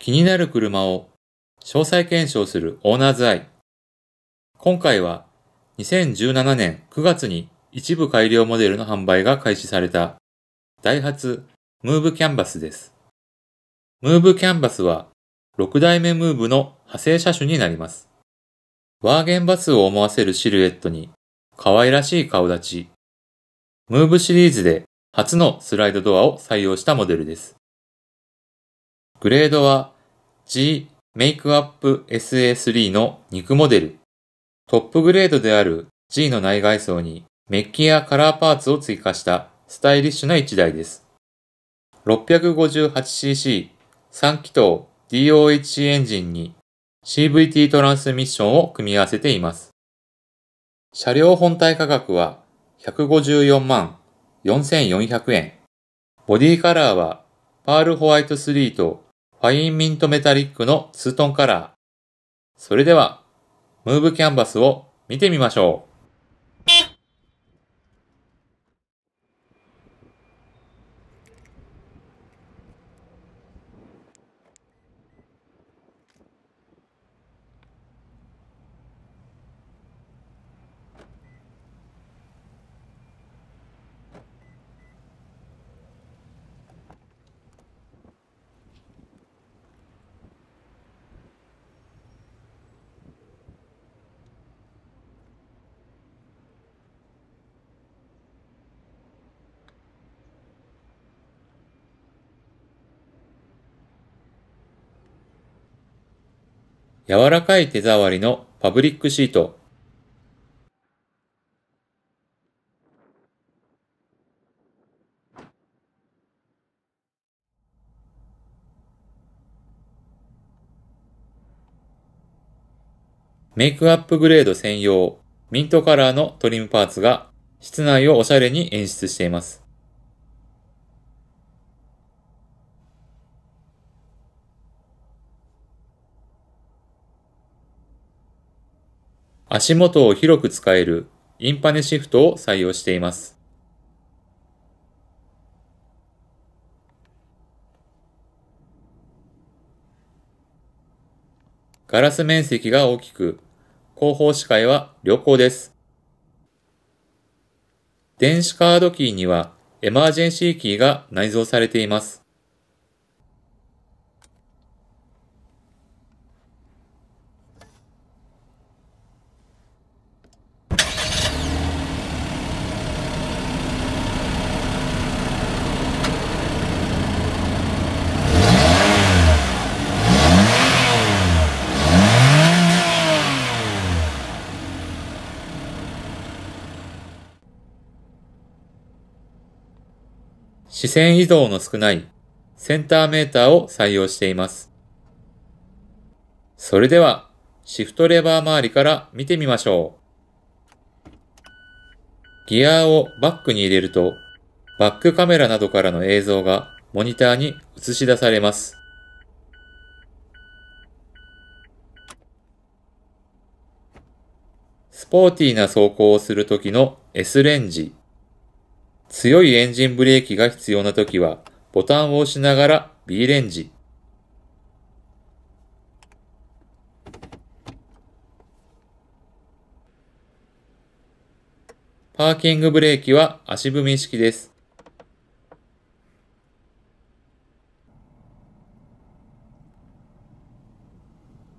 気になる車を詳細検証するオーナーズアイ。今回は2017年9月に一部改良モデルの販売が開始されたダイハツムーブキャンバスです。ムーブキャンバスは6代目ムーブの派生車種になります。ワーゲンバスを思わせるシルエットに可愛らしい顔立ち。ムーブシリーズで初のスライドドアを採用したモデルです。グレードは G メイクアップ SA3 の肉モデル。トップグレードである G の内外装にメッキやカラーパーツを追加したスタイリッシュな1台です。658cc 3気筒 DOHC エンジンに CVT トランスミッションを組み合わせています。車両本体価格は154万4400円。ボディカラーはパールホワイト3とファインミントメタリックのツートンカラー。それでは、ムーブキャンバスを見てみましょう。柔らかい手触りのパブリックシート。メイクアップグレード専用ミントカラーのトリムパーツが室内をおしゃれに演出しています。足元を広く使えるインパネシフトを採用しています。ガラス面積が大きく、後方視界は良好です。電子カードキーにはエマージェンシーキーが内蔵されています。視線移動の少ないセンターメーターを採用しています。それでは、シフトレバー周りから見てみましょう。ギアをバックに入れると、バックカメラなどからの映像がモニターに映し出されます。スポーティーな走行をするときの S レンジ強いエンジンブレーキが必要な時は、ボタンを押しながら B レンジ。パーキングブレーキは足踏み式です。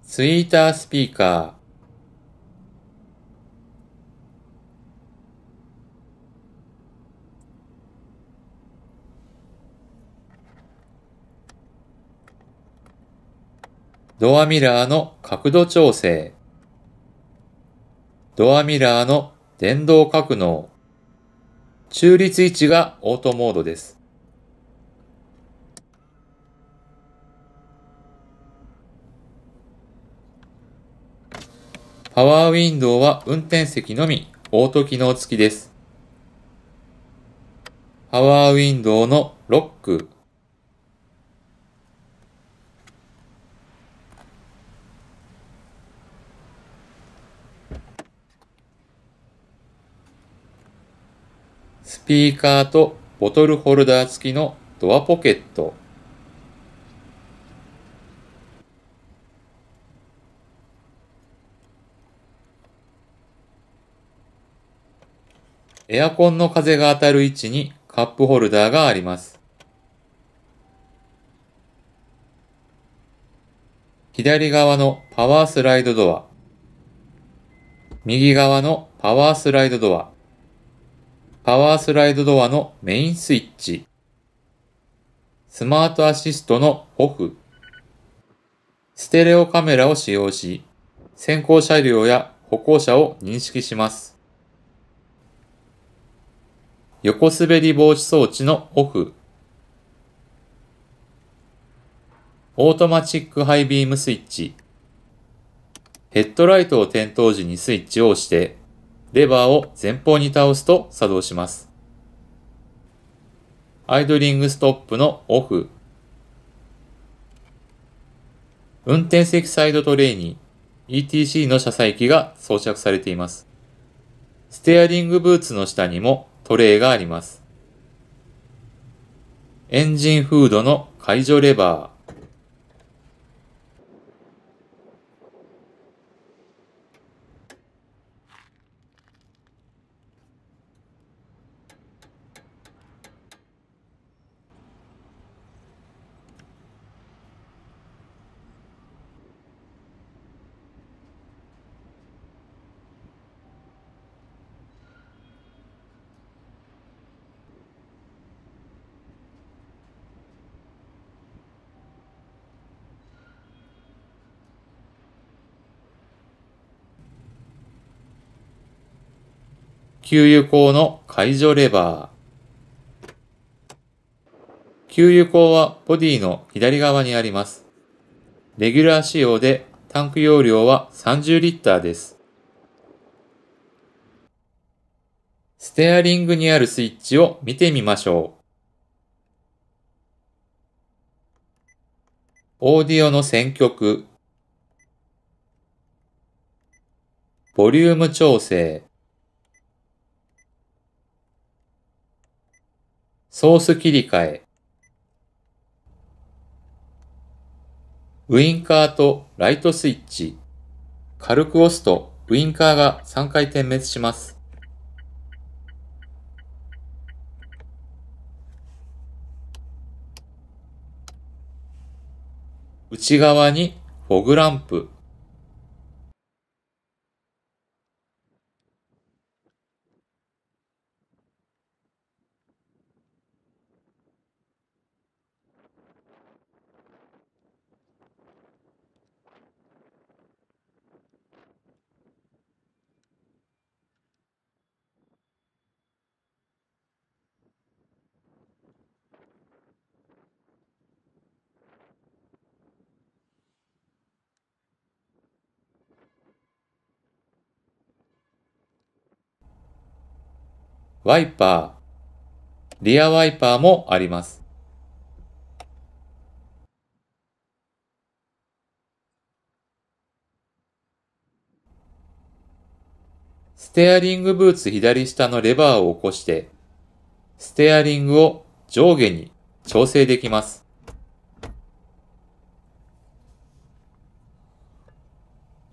ツイータースピーカー。ドアミラーの角度調整。ドアミラーの電動格納。中立位置がオートモードです。パワーウィンドウは運転席のみオート機能付きです。パワーウィンドウのロック、スピーカーとボトルホルダー付きのドアポケット。エアコンの風が当たる位置にカップホルダーがあります。左側のパワースライドドア、右側のパワースライドドア、パワースライドドアのメインスイッチ、スマートアシストのオフ、ステレオカメラを使用し、先行車両や歩行者を認識します。横滑り防止装置のオフ、オートマチックハイビームスイッチ、ヘッドライトを点灯時にスイッチを押して、レバーを前方に倒すと作動します。アイドリングストップのオフ。運転席サイドトレイに ETC の車載機が装着されています。ステアリングブーツの下にもトレイがあります。エンジンフードの解除レバー。給油口の解除レバー。給油口はボディの左側にあります。レギュラー仕様でタンク容量は30リッターです。ステアリングにあるスイッチを見てみましょう。オーディオの選曲、ボリューム調整、ソース切り替え。ウインカーとライトスイッチ。軽く押すとウインカーが3回点滅します。内側にフォグランプ。ワイパー、リアワイパーもあります。ステアリングブーツ左下のレバーを起こして、ステアリングを上下に調整できます。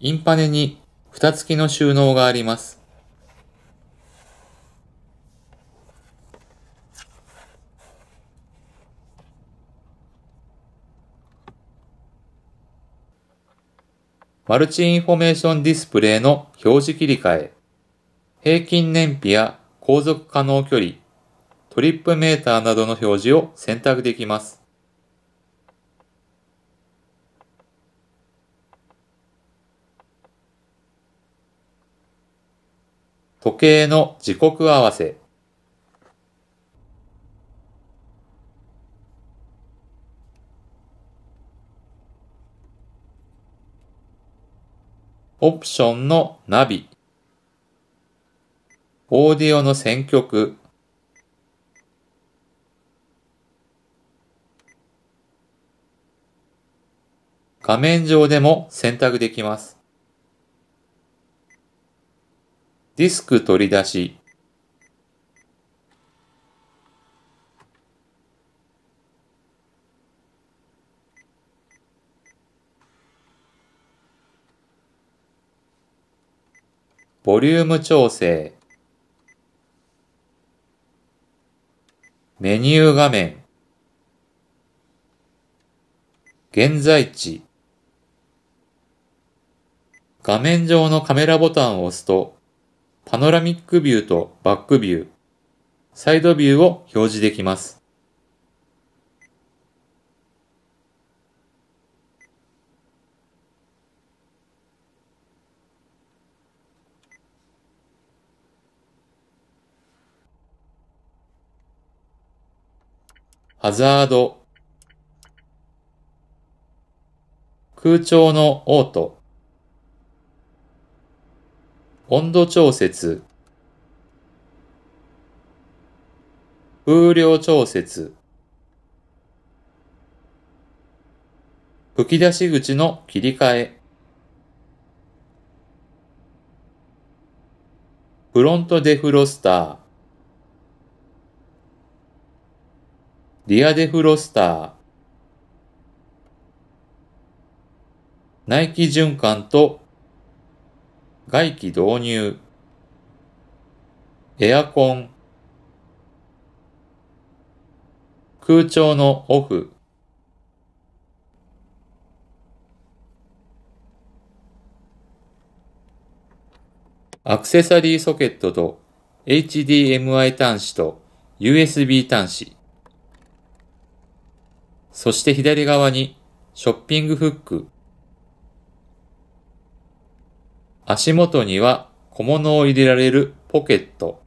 インパネに蓋付きの収納があります。マルチインフォメーションディスプレイの表示切り替え、平均燃費や航続可能距離、トリップメーターなどの表示を選択できます。時計の時刻合わせオプションのナビ、オーディオの選曲、画面上でも選択できます。ディスク取り出し、ボリューム調整、メニュー画面、現在地、画面上のカメラボタンを押すと、パノラミックビューとバックビュー、サイドビューを表示できます。ハザード、空調のオート、温度調節、風量調節、吹き出し口の切り替え、フロントデフロスター、ディアデフロスター、内気循環と外気導入、エアコン、空調のオフ、アクセサリーソケットと HDMI 端子と USB 端子、そして左側にショッピングフック。足元には小物を入れられるポケット。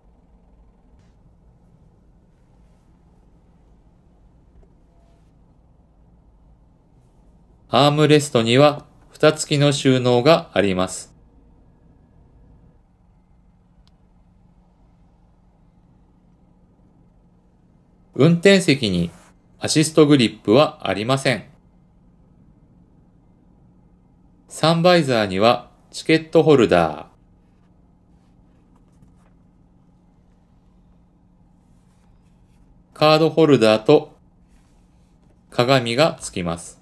アームレストには蓋付きの収納があります。運転席にアシストグリップはありません。サンバイザーにはチケットホルダー。カードホルダーと鏡がつきます。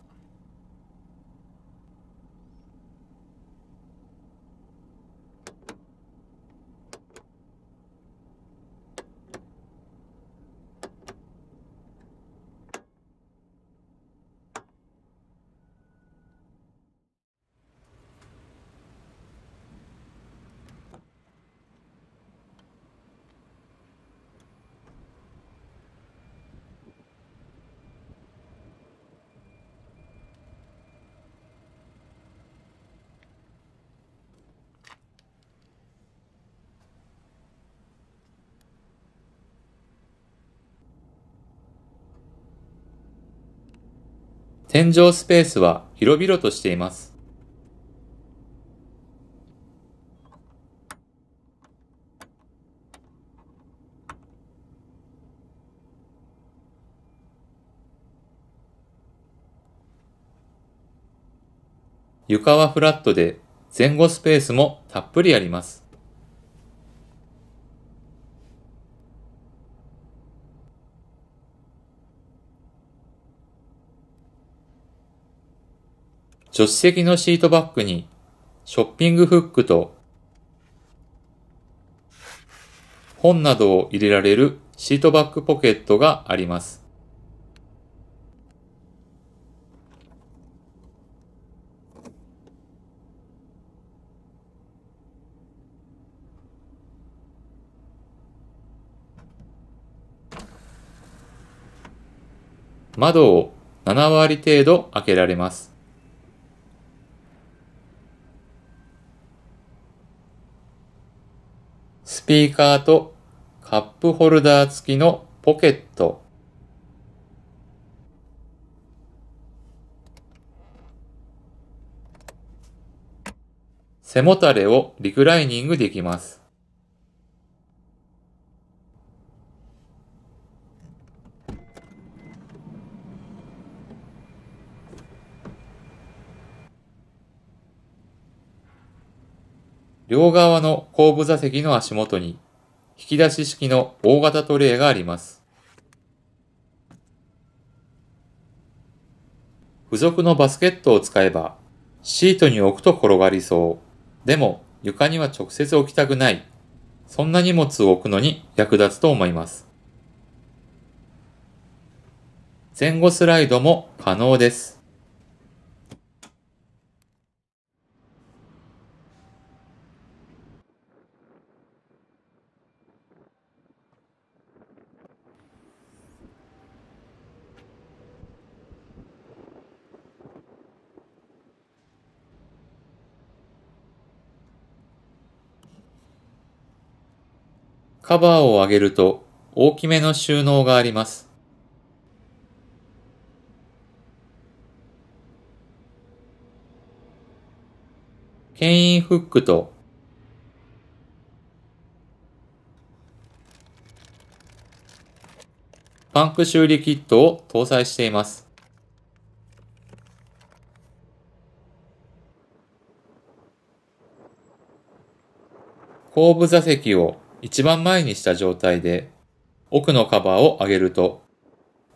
天井スペースは広々としています。床はフラットで前後スペースもたっぷりあります。助手席のシートバッグにショッピングフックと本などを入れられるシートバッグポケットがあります。窓を7割程度開けられます。ピーカーとカップホルダー付きのポケット。背もたれをリクライニングできます。両側の後部座席の足元に、引き出し式の大型トレイがあります。付属のバスケットを使えば、シートに置くと転がりそう。でも、床には直接置きたくない。そんな荷物を置くのに役立つと思います。前後スライドも可能です。カバーを上げると大きめの収納があります。牽引フックとパンク修理キットを搭載しています。後部座席を一番前にした状態で、奥のカバーを上げると、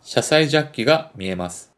車載ジャッキが見えます。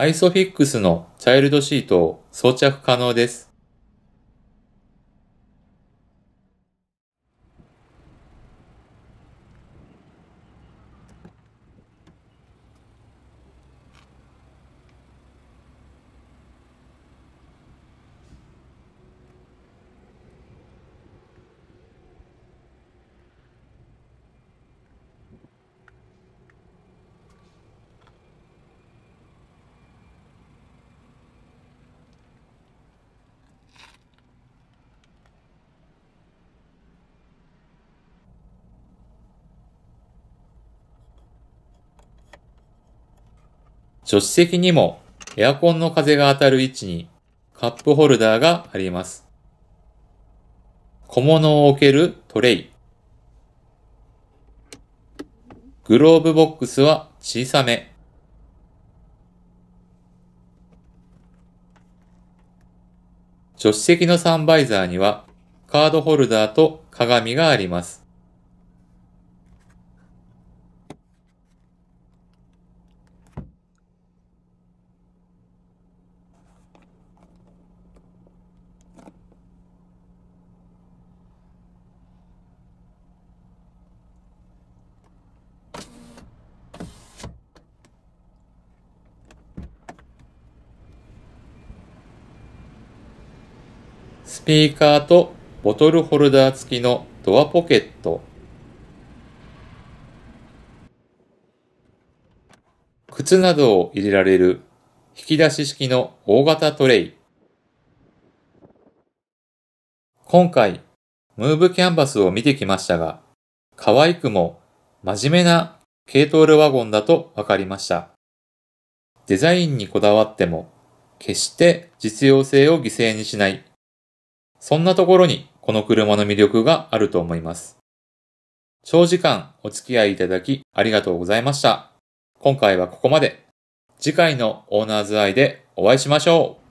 ISOFIX のチャイルドシートを装着可能です。助手席にもエアコンの風が当たる位置にカップホルダーがあります。小物を置けるトレイ。グローブボックスは小さめ。助手席のサンバイザーにはカードホルダーと鏡があります。スピーカーとボトルホルダー付きのドアポケット。靴などを入れられる引き出し式の大型トレイ。今回、ムーブキャンバスを見てきましたが、可愛くも真面目な軽トールワゴンだとわかりました。デザインにこだわっても、決して実用性を犠牲にしないそんなところにこの車の魅力があると思います。長時間お付き合いいただきありがとうございました。今回はここまで。次回のオーナーズアイでお会いしましょう。